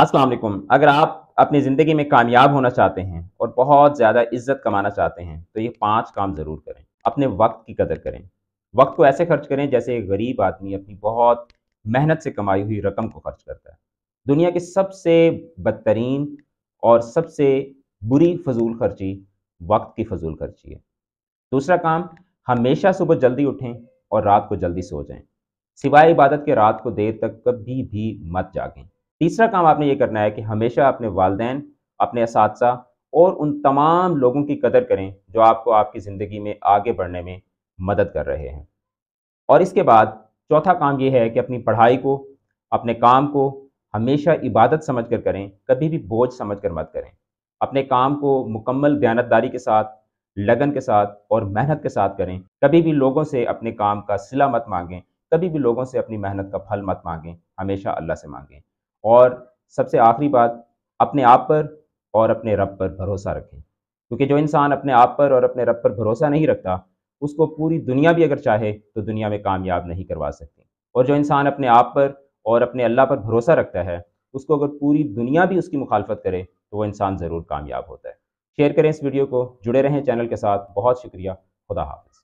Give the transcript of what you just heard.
असलम अगर आप अपनी ज़िंदगी में कामयाब होना चाहते हैं और बहुत ज़्यादा इज्जत कमाना चाहते हैं तो ये पांच काम ज़रूर करें अपने वक्त की कदर करें वक्त को ऐसे खर्च करें जैसे एक गरीब आदमी अपनी बहुत मेहनत से कमाई हुई रकम को खर्च करता है दुनिया की सबसे बदतरीन और सबसे बुरी फजूल खर्ची वक्त की फजूल खर्ची है दूसरा काम हमेशा सुबह जल्दी उठें और रात को जल्दी सो जाएं सिवाय इबादत के रात को देर तक कभी भी मत जागें तीसरा काम आपने ये करना है कि हमेशा अपने वालदेन अपने इस और उन तमाम लोगों की कदर करें जो आपको आपकी ज़िंदगी में आगे बढ़ने में मदद कर रहे हैं और इसके बाद चौथा काम ये है कि अपनी पढ़ाई को अपने काम को हमेशा इबादत समझ कर करें कभी भी बोझ समझ कर मत करें अपने काम को मुकम्मल दयानतदारी के साथ लगन के साथ और मेहनत के साथ करें कभी भी लोगों से अपने काम का सिला मत मांगें कभी भी लोगों से अपनी मेहनत का फल मत मांगें हमेशा अल्लाह से मांगें और सबसे आखिरी बात अपने आप पर और अपने रब पर भरोसा रखें क्योंकि जो इंसान अपने आप पर और अपने रब पर भरोसा नहीं रखता उसको पूरी दुनिया भी अगर चाहे तो दुनिया में कामयाब नहीं करवा सकती और जो इंसान अपने आप पर और अपने अल्लाह पर भरोसा रखता है उसको अगर पूरी दुनिया भी उसकी मुखालफत करे तो वह इंसान ज़रूर कामयाब होता है शेयर करें इस वीडियो को जुड़े रहें चैनल के साथ बहुत शुक्रिया खुदा हाफ़